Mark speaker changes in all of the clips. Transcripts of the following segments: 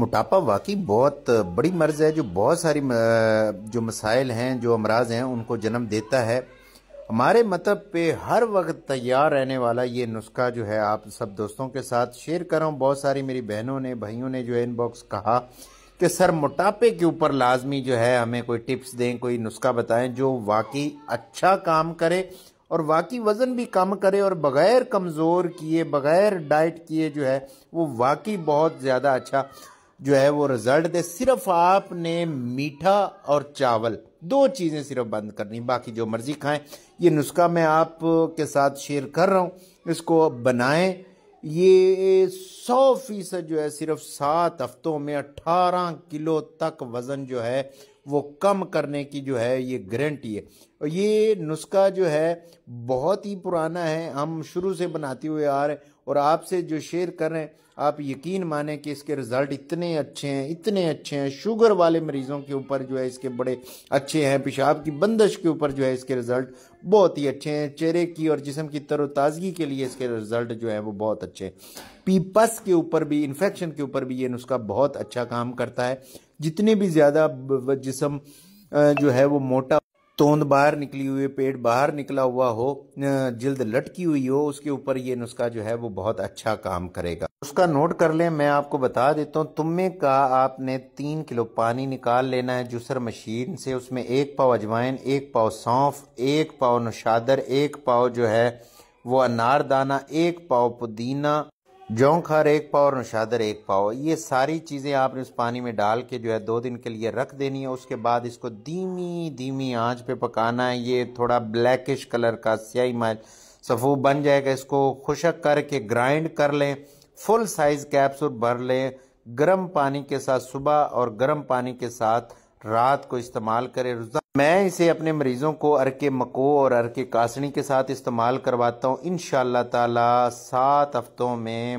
Speaker 1: موٹاپا واقعی بہت بڑی مرض ہے جو بہت ساری جو مسائل ہیں جو امراض ہیں ان کو جنم دیتا ہے ہمارے مطلب پہ ہر وقت تیار رہنے والا یہ نسخہ جو ہے آپ سب دوستوں کے ساتھ شیئر کر رہا ہوں بہت ساری میری بہنوں نے بھائیوں نے جو ہے ان باکس کہا کہ سر موٹاپے کے اوپر لازمی جو ہے ہمیں کوئی ٹپس دیں کوئی نسخہ بتائیں جو واقعی اچھا کام کرے اور واقعی وزن بھی کم کرے اور بغیر کمزور کیے بغیر ڈائٹ کیے جو ہے وہ واقعی بہت زیادہ اچھا جو ہے وہ رزلٹ دے صرف آپ نے میٹھا اور چاول دو چیزیں صرف بند کرنی باقی جو مرضی کھائیں یہ نسخہ میں آپ کے ساتھ شیئر کر رہا ہوں اس کو بنائیں یہ سو فیصد جو ہے صرف سات ہفتوں میں اٹھارہ کلو تک وزن جو ہے وہ کم کرنے کی جو ہے یہ گارنٹی ہے اور یہ نسخہ جو ہے بہت ہی پرانا ہے ہم شروع سے بناتے ہوئے آ رہے ہیں اور آپ سے جو شیئر کر رہے ہیں آپ یقین مانیں کہ اس کے رزلٹ اتنے اچھے ہیں اتنے اچھے ہیں شوگر والے مریضوں کے اوپر جو ہے اس کے بڑے اچھے ہیں پیشاب کی بندش کے اوپر جو ہے اس کے رزلٹ بہت ہی اچھے ہیں چہرے کی اور جسم کی تر و تازگی کے لیے اس کے رزلٹ جو ہے وہ بہت اچھے ہیں پیپس کے اوپر بھی انفیکشن کے اوپر بھی یہ نسخہ بہت اچھا کام کرتا ہے جتنے بھی زیادہ جسم جو ہے وہ موٹا توند باہر نکلی ہوئی پیٹ باہر نکلا ہوا ہو جلد لٹکی ہوئی ہو اس کے اوپر یہ نسخہ جو ہے وہ بہت اچھا کام کرے گا اس کا نوٹ کر لیں میں آپ کو بتا دیتا ہوں تمے کا آپ نے تین کلو پانی نکال لینا ہے جسر مشین سے اس میں ایک پاؤ اجوائن ایک پاؤ سونف ایک پاؤ نشادر ایک پاؤ جو ہے وہ انار دانہ ایک پاؤ پدینہ جوکھ ہر ایک پاؤ اور نشادر ایک پاؤ یہ ساری چیزیں آپ نے اس پانی میں ڈال کے جو ہے دو دن کے لیے رکھ دینی ہے اس کے بعد اس کو دھیمی دھیمی آنچ پہ پکانا ہے یہ تھوڑا بلیکش کلر کا سیاہی مائل صفو بن جائے گا اس کو خشک کر کے گرائنڈ کر لیں فل سائز کیپسول بھر لیں گرم پانی کے ساتھ صبح اور گرم پانی کے ساتھ رات کو استعمال کرے روزہ میں اسے اپنے مریضوں کو ارک مکو اور ارک کاسنی کے ساتھ استعمال کرواتا ہوں انشاءاللہ تعالی سات ہفتوں میں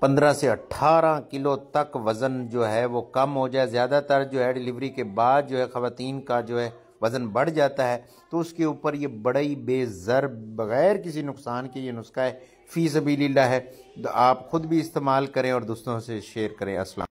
Speaker 1: پندرہ سے اٹھارہ کلو تک وزن جو ہے وہ کم ہو جائے زیادہ تر جو ہے ڈلیوری کے بعد جو ہے خواتین کا جو ہے وزن بڑھ جاتا ہے تو اس کے اوپر یہ بڑی بے زر بغیر کسی نقصان کے یہ نسخہ فی سبیل اللہ ہے آپ خود بھی استعمال کریں اور دوستوں سے شیئر کریں السلام